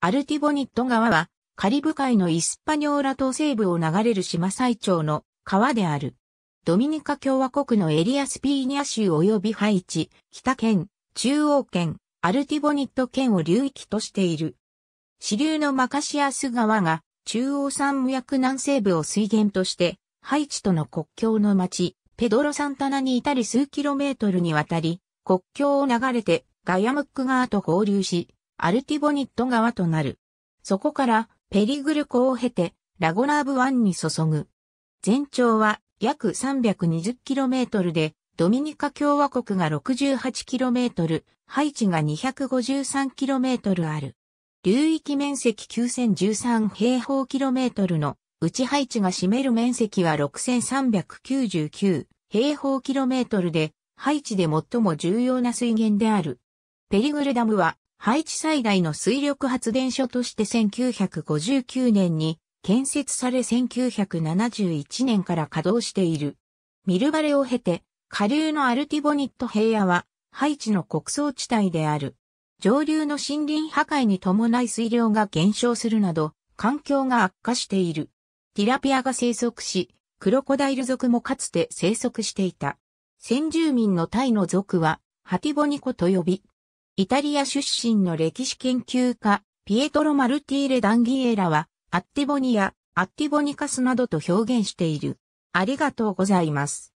アルティボニット川は、カリブ海のイスパニョーラ島西部を流れる島最長の川である。ドミニカ共和国のエリアスピーニャ州及びハイチ、北県、中央県、アルティボニット県を流域としている。支流のマカシアス川が中央山脈南西部を水源として、ハイチとの国境の町、ペドロ・サンタナに至り数キロメートルにわたり、国境を流れてガヤムック川と合流し、アルティボニット川となる。そこからペリグル湖を経てラゴラーブ湾に注ぐ。全長は約 320km で、ドミニカ共和国が 68km、ハイチが 253km ある。流域面積9013平方キロメートルのうちハイチが占める面積は6399平方キロメートルで、ハイチで最も重要な水源である。ペリグルダムはハイチ最大の水力発電所として1959年に建設され1971年から稼働している。ミルバレを経て、下流のアルティボニット平野は、ハイチの国葬地帯である。上流の森林破壊に伴い水量が減少するなど、環境が悪化している。ティラピアが生息し、クロコダイル族もかつて生息していた。先住民のタイの族は、ハティボニコと呼び、イタリア出身の歴史研究家、ピエトロ・マルティーレ・ダンギエラは、アッティボニア、アッティボニカスなどと表現している。ありがとうございます。